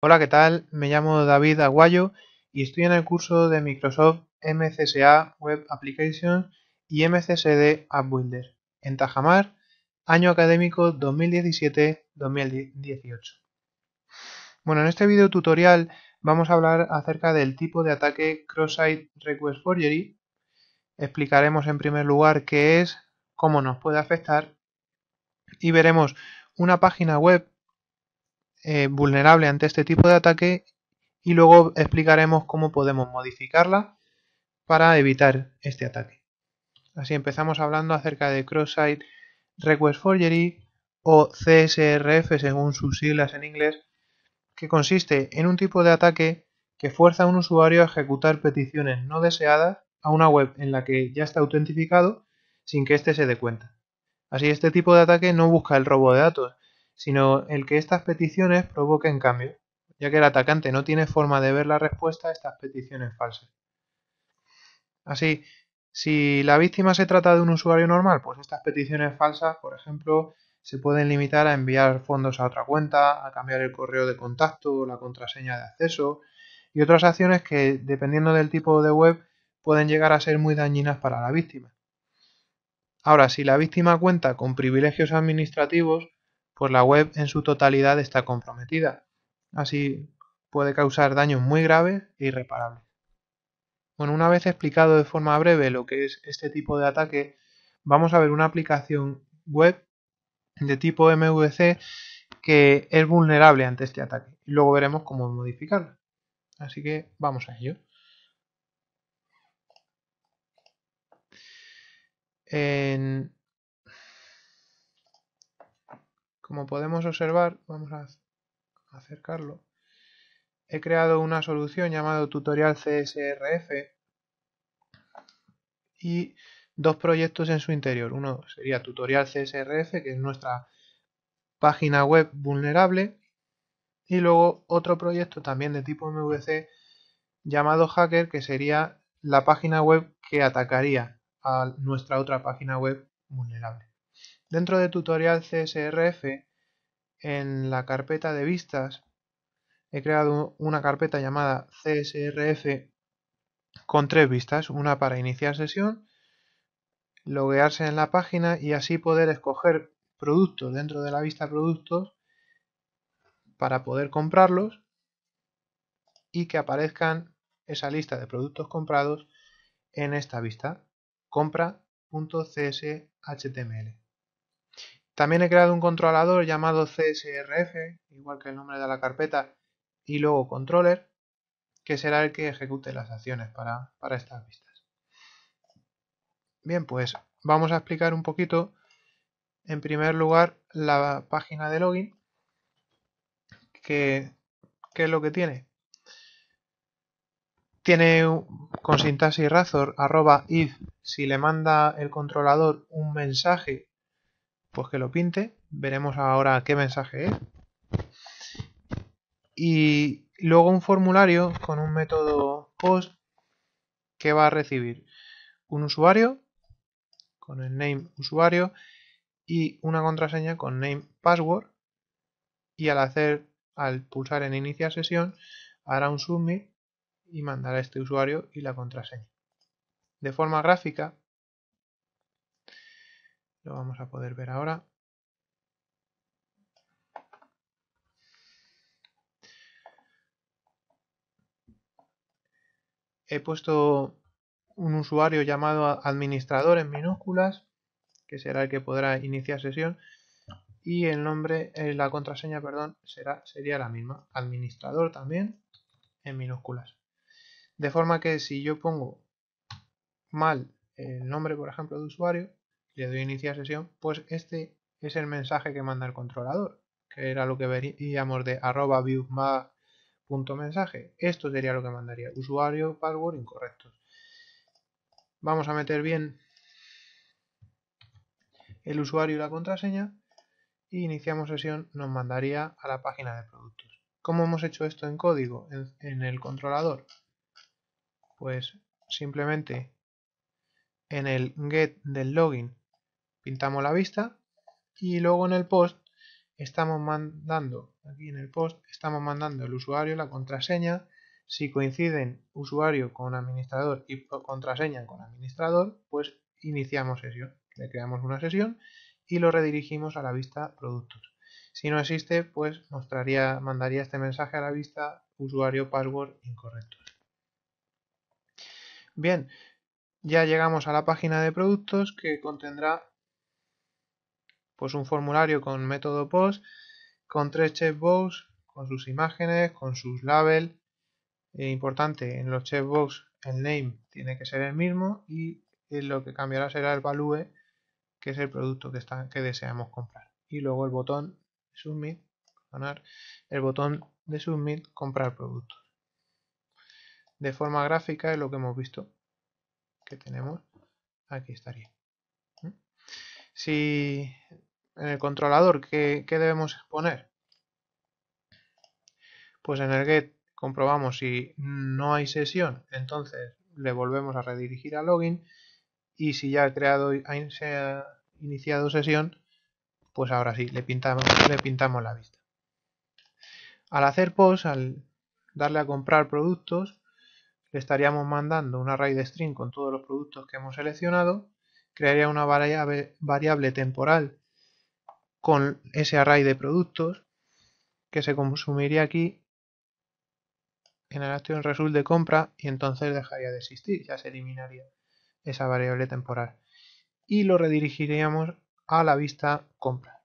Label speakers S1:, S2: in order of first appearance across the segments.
S1: Hola, ¿qué tal? Me llamo David Aguayo y estoy en el curso de Microsoft MCSA Web Applications y MCSD App Builder en Tajamar, año académico 2017-2018. Bueno, en este video tutorial vamos a hablar acerca del tipo de ataque Cross-Site Request Forgery. Explicaremos en primer lugar qué es, cómo nos puede afectar y veremos una página web eh, vulnerable ante este tipo de ataque y luego explicaremos cómo podemos modificarla para evitar este ataque. Así empezamos hablando acerca de Cross-Site Request Forgery o CSRF según sus siglas en inglés, que consiste en un tipo de ataque que fuerza a un usuario a ejecutar peticiones no deseadas a una web en la que ya está autentificado sin que éste se dé cuenta. Así este tipo de ataque no busca el robo de datos, sino el que estas peticiones provoquen cambio, ya que el atacante no tiene forma de ver la respuesta a estas peticiones falsas. Así, si la víctima se trata de un usuario normal, pues estas peticiones falsas, por ejemplo, se pueden limitar a enviar fondos a otra cuenta, a cambiar el correo de contacto, la contraseña de acceso y otras acciones que, dependiendo del tipo de web, pueden llegar a ser muy dañinas para la víctima. Ahora, si la víctima cuenta con privilegios administrativos, pues la web en su totalidad está comprometida. Así puede causar daños muy graves e irreparables. Bueno, una vez explicado de forma breve lo que es este tipo de ataque, vamos a ver una aplicación web de tipo MVC que es vulnerable ante este ataque. Y luego veremos cómo modificarla. Así que vamos a ello. En Como podemos observar, vamos a acercarlo, he creado una solución llamado tutorial CSRF y dos proyectos en su interior. Uno sería tutorial CSRF, que es nuestra página web vulnerable, y luego otro proyecto también de tipo MVC llamado Hacker, que sería la página web que atacaría a nuestra otra página web vulnerable. Dentro de tutorial CSRF, en la carpeta de vistas, he creado una carpeta llamada CSRF con tres vistas, una para iniciar sesión, loguearse en la página y así poder escoger productos dentro de la vista productos para poder comprarlos y que aparezcan esa lista de productos comprados en esta vista compra.cshtml. También he creado un controlador llamado CSRF, igual que el nombre de la carpeta, y luego controller, que será el que ejecute las acciones para, estas vistas. Bien, pues vamos a explicar un poquito, en primer lugar, la página de login, ¿Qué es lo que tiene. Tiene con sintaxis razor, arroba if, si le manda el controlador un mensaje pues que lo pinte. Veremos ahora qué mensaje es. Y luego un formulario con un método post que va a recibir un usuario con el name usuario y una contraseña con name password y al hacer al pulsar en iniciar sesión hará un submit y mandará este usuario y la contraseña. De forma gráfica lo vamos a poder ver ahora. He puesto un usuario llamado administrador en minúsculas, que será el que podrá iniciar sesión, y el nombre, eh, la contraseña, perdón, será, sería la misma, administrador también en minúsculas. De forma que si yo pongo mal el nombre, por ejemplo, de usuario, le doy iniciar sesión, pues este es el mensaje que manda el controlador, que era lo que veríamos de arroba mensaje. Esto sería lo que mandaría usuario, password incorrectos. Vamos a meter bien el usuario y la contraseña y e iniciamos sesión nos mandaría a la página de productos. ¿Cómo hemos hecho esto en código, en el controlador? Pues simplemente en el get del login pintamos la vista y luego en el post estamos mandando, aquí en el post, estamos mandando el usuario la contraseña. Si coinciden usuario con administrador y contraseña con administrador, pues iniciamos sesión. Le creamos una sesión y lo redirigimos a la vista productos. Si no existe, pues mostraría, mandaría este mensaje a la vista usuario password incorrecto. Bien, ya llegamos a la página de productos que contendrá pues un formulario con método post, con tres checkbox, con sus imágenes, con sus labels. E importante, en los checkbox el name tiene que ser el mismo y lo que cambiará será el value, que es el producto que, está, que deseamos comprar. Y luego el botón submit, ganar, el botón de submit, comprar producto. De forma gráfica es lo que hemos visto que tenemos. Aquí estaría. ¿Mm? Si en eh, el controlador, ¿qué, debemos exponer? Pues en el get comprobamos si no hay sesión, entonces le volvemos a redirigir a login y si ya ha creado se ha iniciado sesión, pues ahora sí, le pintamos, le pintamos la vista. Al hacer post, al darle a comprar productos, le estaríamos mandando un array de string con todos los productos que hemos seleccionado, crearía una variable temporal con ese array de productos que se consumiría aquí en el acción result de compra y entonces dejaría de existir, ya se eliminaría esa variable temporal y lo redirigiríamos a la vista compra.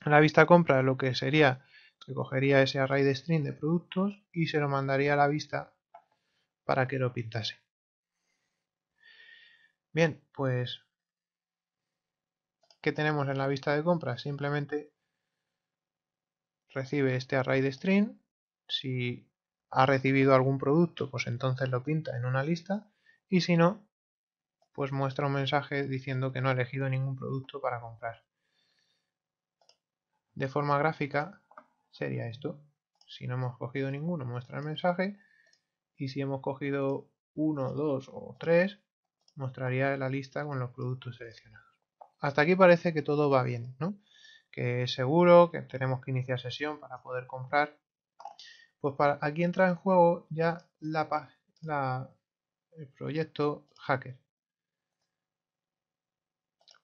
S1: La vista compra lo que sería que cogería ese array de string de productos y se lo mandaría a la vista para que lo pintase. Bien, pues que tenemos en la vista de compra simplemente recibe este array de string. Si ha recibido algún producto, pues entonces lo pinta en una lista. Y si no, pues muestra un mensaje diciendo que no ha elegido ningún producto para comprar. De forma gráfica sería esto. Si no hemos cogido ninguno, muestra el mensaje. Y si hemos cogido uno, dos o tres, mostraría la lista con los productos seleccionados. Hasta aquí parece que todo va bien, ¿no? Que es seguro, que tenemos que iniciar sesión para poder comprar. Pues para, aquí entra en juego ya la, el proyecto Hacker.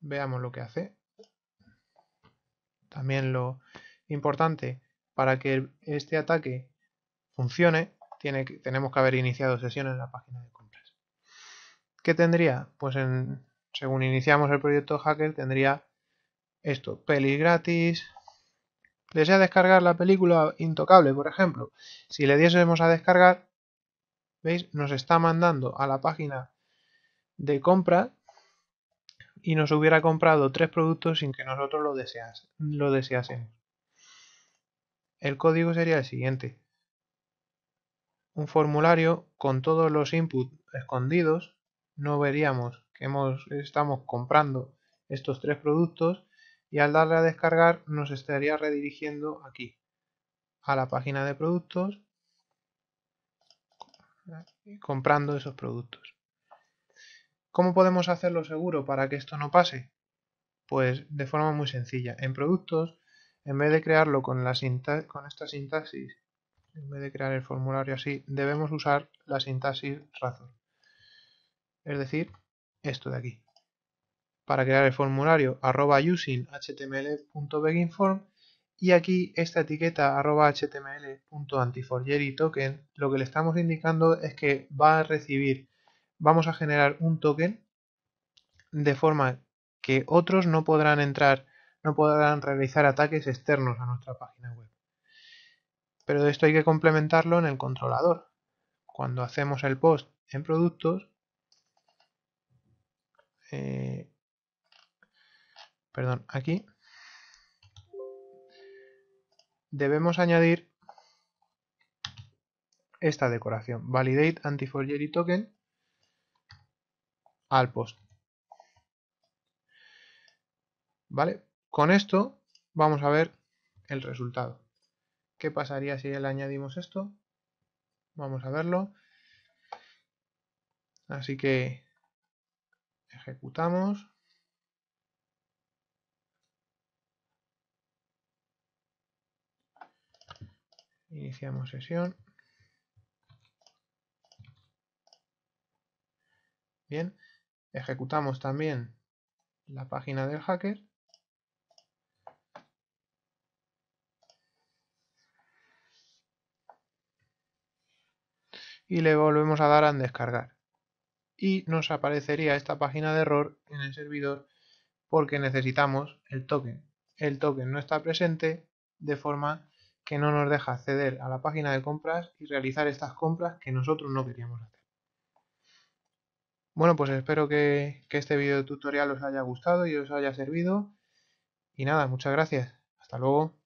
S1: Veamos lo que hace. También lo importante para que este ataque funcione, tiene que, tenemos que haber iniciado sesión en la página de compras. ¿Qué tendría? Pues en según iniciamos el proyecto Hacker, tendría esto, pelis gratis. Desea descargar la película Intocable, por ejemplo. Si le diésemos a descargar, ¿veis? Nos está mandando a la página de compra y nos hubiera comprado tres productos sin que nosotros lo, lo deseásemos. El código sería el siguiente. Un formulario con todos los inputs escondidos. No veríamos que estamos comprando estos tres productos y al darle a descargar nos estaría redirigiendo aquí a la página de productos comprando esos productos. ¿Cómo podemos hacerlo seguro para que esto no pase? Pues de forma muy sencilla. En productos, en vez de crearlo con, la con esta sintaxis, en vez de crear el formulario así, debemos usar la sintaxis razón. Es decir, esto de aquí. Para crear el formulario arroba using html.beginform y aquí esta etiqueta arroba html.antiforgeryToken lo que le estamos indicando es que va a recibir, vamos a generar un token de forma que otros no podrán entrar, no podrán realizar ataques externos a nuestra página web. Pero esto hay que complementarlo en el controlador. Cuando hacemos el post en productos, eh, perdón, aquí, debemos añadir esta decoración, validate anti token al post. ¿Vale? Con esto vamos a ver el resultado. ¿Qué pasaría si le añadimos esto? Vamos a verlo. Así que ejecutamos. Iniciamos sesión. Bien, ejecutamos también la página del hacker. Y le volvemos a dar a descargar y nos aparecería esta página de error en el servidor porque necesitamos el token. El token no está presente de forma que no nos deja acceder a la página de compras y realizar estas compras que nosotros no queríamos hacer. Bueno, pues espero que, este video tutorial os haya gustado y os haya servido. Y nada, muchas gracias. Hasta luego.